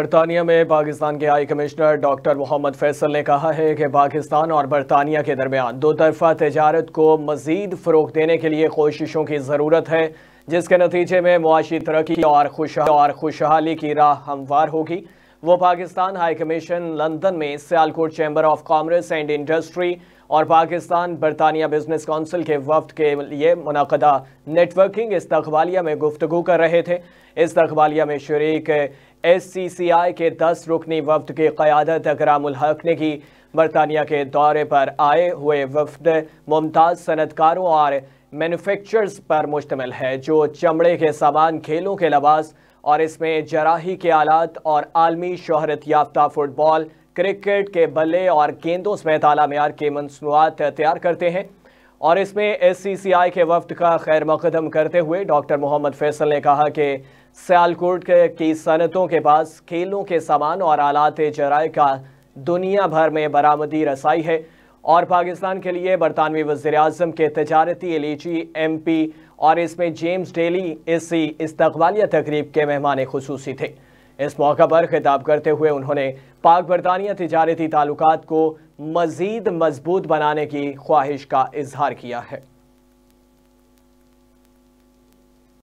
बरतानिया में पाकिस्तान के high commissioner doctor Mohammad Faisal ने कहा है कि पाकिस्तान और बरतानिया के दरमियान दो तरफा तजारत को मजीद फ़रोग देने के लिए कोशिशों की ज़रूरत है जिसके नतीजे में मुआशी तरक्की और खुशहाली की राह हमवार होगी वो पाकिस्तान हाई कमीशन लंदन में Sialkot chamber of commerce and industry और पाकिस्तान बरतानिया बिजनेस काउंसिल के वफद के लिए मुनदा नेटवर्किंग इस्तबालिया में गुफ्तु कर रहे थे इस इस्तबालिया में शरीक एस सी सी आई के दस रुकनी वफद की क़्यादत अकराम हक ने की बरतानिया के दौरे पर आए हुए वफद मुमताज़ सनतकारों और मैनुफेक्चर्स पर मुश्तम है जो चमड़े के सामान खेलों के लबास और इसमें जराही के आलात और आलमी शहरत याफ्ता फुटबॉल क्रिकेट के बल्ले और गेंदों समेत अला मैार के मनसूआत तैयार करते हैं और इसमें एस सी सी आई के वफद का खैर मकदम करते हुए डॉक्टर मोहम्मद फैसल ने कहा कि सयालकोट की सनतों के पास खेलों के सामान और आलात जराय का दुनिया भर में बरामदी रसाई है और पाकिस्तान के लिए बरतानवी वजीर अजम के तजारती एलिची एम पी और इसमें जेम्स डेली इसी इस्तबालिया तकरीब के मेहमान खसूसी थे इस मौका पर खिताब करते हुए उन्होंने पाक बरतानिया तजारती ताल्लुक को मज़ीद मजबूत बनाने की ख्वाहिश का इजहार किया है